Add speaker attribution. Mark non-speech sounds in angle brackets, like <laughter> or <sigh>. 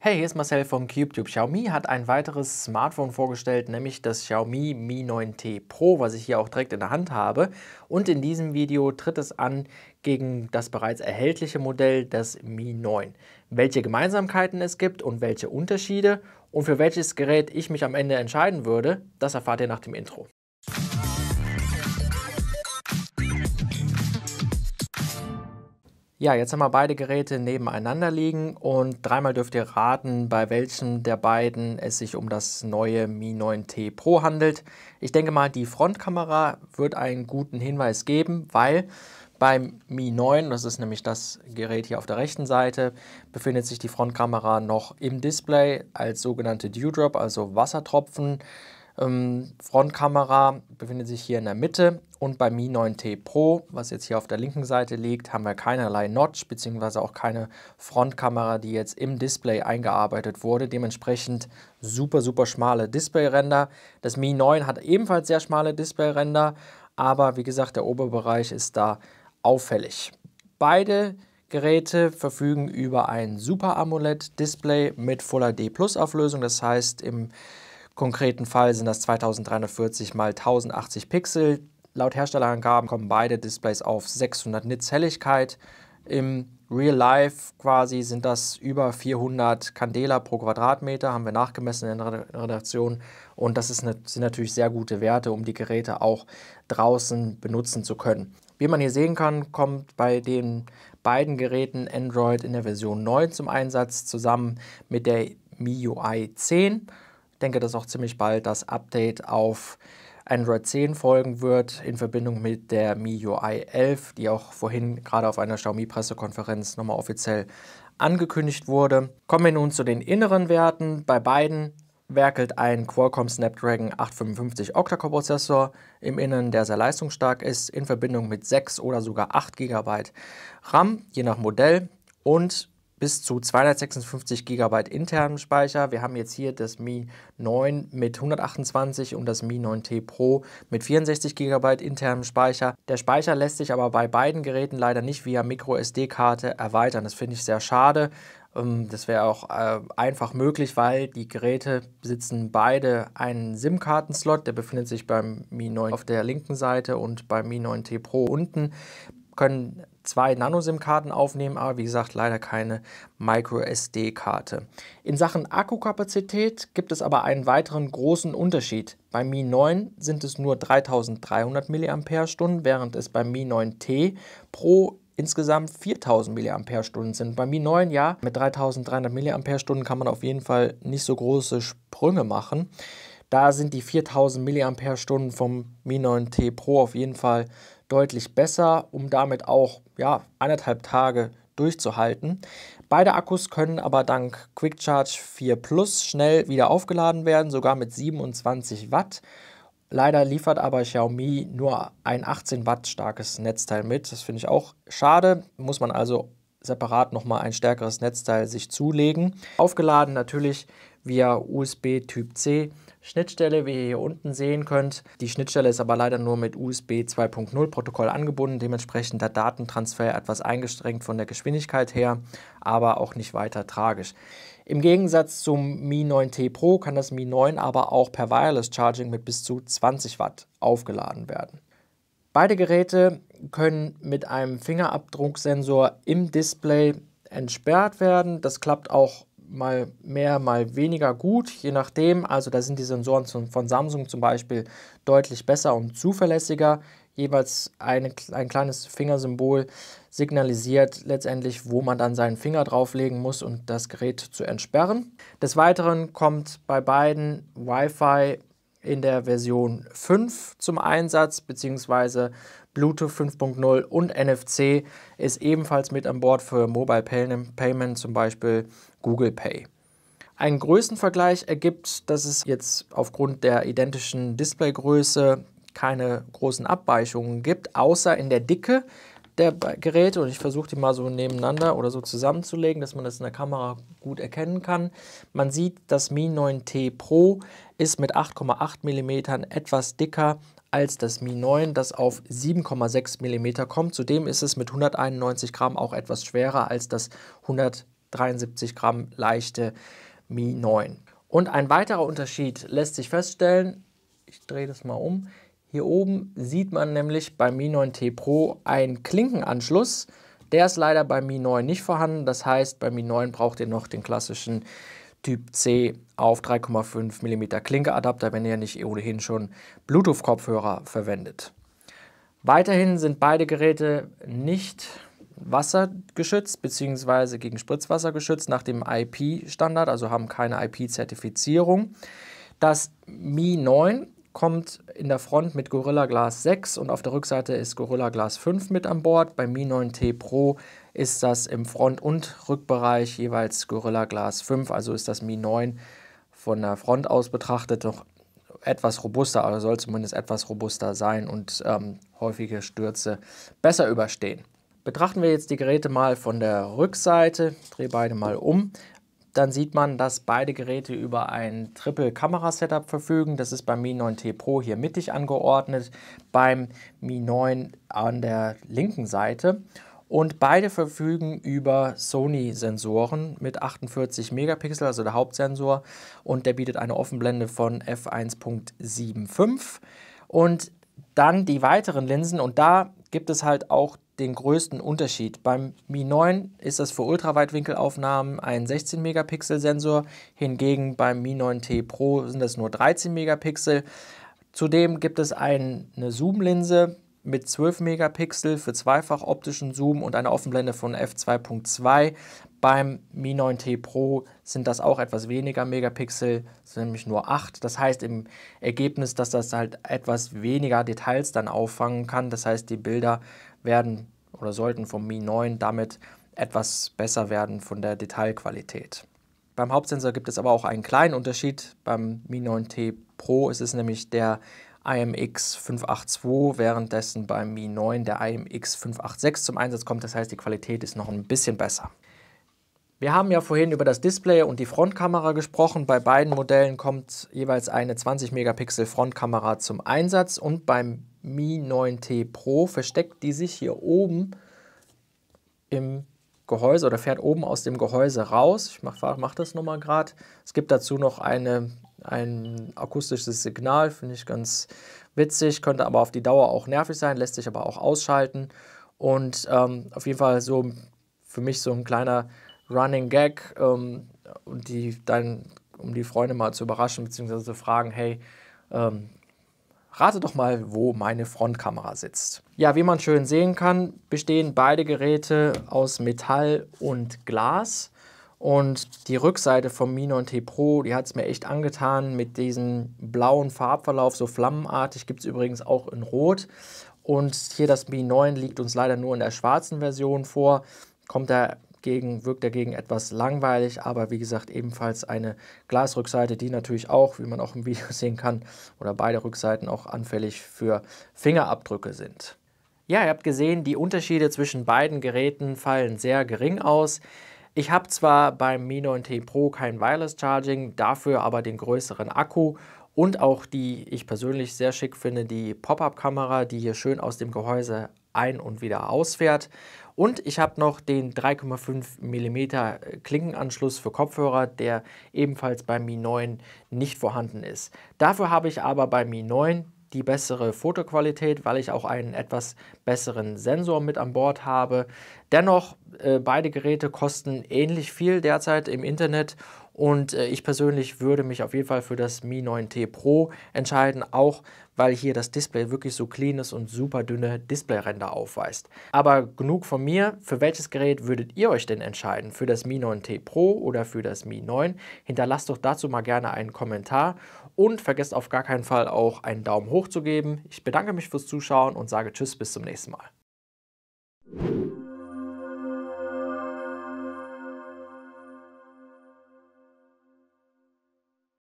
Speaker 1: Hey, hier ist Marcel von CubeTube. Xiaomi hat ein weiteres Smartphone vorgestellt, nämlich das Xiaomi Mi 9T Pro, was ich hier auch direkt in der Hand habe. Und in diesem Video tritt es an gegen das bereits erhältliche Modell, das Mi 9. Welche Gemeinsamkeiten es gibt und welche Unterschiede und für welches Gerät ich mich am Ende entscheiden würde, das erfahrt ihr nach dem Intro. Ja, jetzt haben wir beide Geräte nebeneinander liegen und dreimal dürft ihr raten, bei welchem der beiden es sich um das neue Mi 9T Pro handelt. Ich denke mal, die Frontkamera wird einen guten Hinweis geben, weil beim Mi 9, das ist nämlich das Gerät hier auf der rechten Seite, befindet sich die Frontkamera noch im Display als sogenannte Dewdrop, also Wassertropfen. Ähm, Frontkamera befindet sich hier in der Mitte und beim Mi 9T Pro, was jetzt hier auf der linken Seite liegt, haben wir keinerlei Notch bzw. auch keine Frontkamera, die jetzt im Display eingearbeitet wurde. Dementsprechend super, super schmale Displayränder. Das Mi 9 hat ebenfalls sehr schmale Displayränder, aber wie gesagt, der Oberbereich ist da auffällig. Beide Geräte verfügen über ein Super AMOLED Display mit Full HD Plus Auflösung, das heißt im konkreten Fall sind das 2340 x 1080 Pixel. Laut Herstellerangaben kommen beide Displays auf 600 Nits Helligkeit. Im Real Life quasi sind das über 400 Candela pro Quadratmeter, haben wir nachgemessen in der Redaktion. Und das ist, sind natürlich sehr gute Werte, um die Geräte auch draußen benutzen zu können. Wie man hier sehen kann, kommt bei den beiden Geräten Android in der Version 9 zum Einsatz, zusammen mit der MIUI 10 denke, dass auch ziemlich bald das Update auf Android 10 folgen wird in Verbindung mit der MIUI 11, die auch vorhin gerade auf einer Xiaomi-Pressekonferenz nochmal offiziell angekündigt wurde. Kommen wir nun zu den inneren Werten. Bei beiden werkelt ein Qualcomm Snapdragon 855 Octa-Core-Prozessor im Inneren, der sehr leistungsstark ist, in Verbindung mit 6 oder sogar 8 GB RAM, je nach Modell. Und bis zu 256 GB internen Speicher. Wir haben jetzt hier das Mi 9 mit 128 und das Mi 9T Pro mit 64 GB internen Speicher. Der Speicher lässt sich aber bei beiden Geräten leider nicht via MicroSD-Karte erweitern. Das finde ich sehr schade. Ähm, das wäre auch äh, einfach möglich, weil die Geräte besitzen beide einen sim kartenslot slot Der befindet sich beim Mi 9 auf der linken Seite und beim Mi 9T Pro unten. Können zwei Nano-SIM-Karten aufnehmen, aber wie gesagt, leider keine Micro-SD-Karte. In Sachen Akkukapazität gibt es aber einen weiteren großen Unterschied. Beim Mi 9 sind es nur 3300 mAh, während es beim Mi 9T pro insgesamt 4000 mAh sind. Beim Mi 9, ja, mit 3300 mAh kann man auf jeden Fall nicht so große Sprünge machen. Da sind die 4000 mAh vom Mi 9T Pro auf jeden Fall deutlich besser, um damit auch ja, anderthalb Tage durchzuhalten. Beide Akkus können aber dank Quick Charge 4 Plus schnell wieder aufgeladen werden, sogar mit 27 Watt. Leider liefert aber Xiaomi nur ein 18 Watt starkes Netzteil mit. Das finde ich auch schade. Muss man also separat nochmal ein stärkeres Netzteil sich zulegen. Aufgeladen natürlich via USB Typ C Schnittstelle, wie ihr hier unten sehen könnt. Die Schnittstelle ist aber leider nur mit USB 2.0 Protokoll angebunden, dementsprechend der Datentransfer etwas eingeschränkt von der Geschwindigkeit her, aber auch nicht weiter tragisch. Im Gegensatz zum Mi 9T Pro kann das Mi 9 aber auch per Wireless Charging mit bis zu 20 Watt aufgeladen werden. Beide Geräte können mit einem Fingerabdrucksensor im Display entsperrt werden. Das klappt auch mal mehr, mal weniger gut, je nachdem. Also da sind die Sensoren von Samsung zum Beispiel deutlich besser und zuverlässiger. Jeweils eine, ein kleines Fingersymbol signalisiert letztendlich, wo man dann seinen Finger drauflegen muss um das Gerät zu entsperren. Des Weiteren kommt bei beiden Wi-Fi in der Version 5 zum Einsatz, beziehungsweise Bluetooth 5.0 und NFC ist ebenfalls mit an Bord für Mobile Payment, zum Beispiel Google Pay. Ein Größenvergleich ergibt, dass es jetzt aufgrund der identischen Displaygröße keine großen Abweichungen gibt, außer in der Dicke der Geräte. Und ich versuche die mal so nebeneinander oder so zusammenzulegen, dass man das in der Kamera gut erkennen kann. Man sieht, das Mi 9T Pro ist mit 8,8 mm etwas dicker als das Mi 9, das auf 7,6 mm kommt. Zudem ist es mit 191 Gramm auch etwas schwerer als das 173 Gramm leichte Mi 9. Und ein weiterer Unterschied lässt sich feststellen, ich drehe das mal um, hier oben sieht man nämlich beim Mi 9T Pro einen Klinkenanschluss. Der ist leider beim Mi 9 nicht vorhanden, das heißt, beim Mi 9 braucht ihr noch den klassischen Typ C auf 3,5 mm Klinkeadapter, wenn ihr nicht ohnehin schon Bluetooth-Kopfhörer verwendet. Weiterhin sind beide Geräte nicht wassergeschützt bzw. gegen Spritzwasser geschützt nach dem IP-Standard, also haben keine IP-Zertifizierung. Das Mi 9 kommt in der Front mit Gorilla Glass 6 und auf der Rückseite ist Gorilla Glass 5 mit an Bord. Beim Mi 9T Pro ist das im Front- und Rückbereich jeweils Gorilla Glass 5, also ist das Mi 9 von der Front aus betrachtet noch etwas robuster oder also soll zumindest etwas robuster sein und ähm, häufige Stürze besser überstehen. Betrachten wir jetzt die Geräte mal von der Rückseite, drehe beide mal um dann sieht man, dass beide Geräte über ein Triple-Kamera-Setup verfügen. Das ist beim Mi 9T Pro hier mittig angeordnet, beim Mi 9 an der linken Seite. Und beide verfügen über Sony-Sensoren mit 48 Megapixel, also der Hauptsensor. Und der bietet eine Offenblende von f1.75. Und dann die weiteren Linsen. Und da gibt es halt auch den größten Unterschied. Beim Mi 9 ist das für Ultraweitwinkelaufnahmen ein 16 Megapixel Sensor, hingegen beim Mi 9T Pro sind es nur 13 Megapixel. Zudem gibt es eine Zoom-Linse mit 12 Megapixel für zweifach optischen Zoom und eine Offenblende von f2.2. Beim Mi 9T Pro sind das auch etwas weniger Megapixel, nämlich nur 8. Das heißt im Ergebnis, dass das halt etwas weniger Details dann auffangen kann. Das heißt, die Bilder werden oder sollten vom Mi 9 damit etwas besser werden von der Detailqualität. Beim Hauptsensor gibt es aber auch einen kleinen Unterschied. Beim Mi 9T Pro ist es nämlich der IMX582, währenddessen beim Mi 9 der IMX586 zum Einsatz kommt. Das heißt, die Qualität ist noch ein bisschen besser. Wir haben ja vorhin über das Display und die Frontkamera gesprochen. Bei beiden Modellen kommt jeweils eine 20 Megapixel Frontkamera zum Einsatz und beim Mi 9T Pro versteckt die sich hier oben im Gehäuse oder fährt oben aus dem Gehäuse raus. Ich mache mach das nochmal gerade. Es gibt dazu noch eine, ein akustisches Signal, finde ich ganz witzig, könnte aber auf die Dauer auch nervig sein, lässt sich aber auch ausschalten. Und ähm, auf jeden Fall so für mich so ein kleiner Running Gag, ähm, die dann, um die Freunde mal zu überraschen, beziehungsweise zu fragen, hey, ähm, rate doch mal, wo meine Frontkamera sitzt. Ja, wie man schön sehen kann, bestehen beide Geräte aus Metall und Glas. Und die Rückseite vom Mi 9T Pro, die hat es mir echt angetan mit diesem blauen Farbverlauf, so flammenartig, gibt es übrigens auch in Rot. Und hier das Mi 9 liegt uns leider nur in der schwarzen Version vor, kommt da gegen, wirkt dagegen etwas langweilig, aber wie gesagt ebenfalls eine Glasrückseite, die natürlich auch, wie man auch im <laughs> Video sehen kann, oder beide Rückseiten auch anfällig für Fingerabdrücke sind. Ja, ihr habt gesehen, die Unterschiede zwischen beiden Geräten fallen sehr gering aus. Ich habe zwar beim Mi 9T Pro kein Wireless Charging, dafür aber den größeren Akku und auch die, ich persönlich sehr schick finde, die Pop-Up-Kamera, die hier schön aus dem Gehäuse ein- und wieder ausfährt. Und ich habe noch den 3,5 mm äh, Klinkenanschluss für Kopfhörer, der ebenfalls beim Mi 9 nicht vorhanden ist. Dafür habe ich aber bei Mi 9 die bessere Fotoqualität, weil ich auch einen etwas besseren Sensor mit an Bord habe. Dennoch, äh, beide Geräte kosten ähnlich viel derzeit im Internet und äh, ich persönlich würde mich auf jeden Fall für das Mi 9T Pro entscheiden, auch weil hier das Display wirklich so clean ist und super dünne Displayränder aufweist. Aber genug von mir, für welches Gerät würdet ihr euch denn entscheiden? Für das Mi 9T Pro oder für das Mi 9? Hinterlasst doch dazu mal gerne einen Kommentar und vergesst auf gar keinen Fall auch einen Daumen hoch zu geben. Ich bedanke mich fürs Zuschauen und sage Tschüss, bis zum nächsten Mal.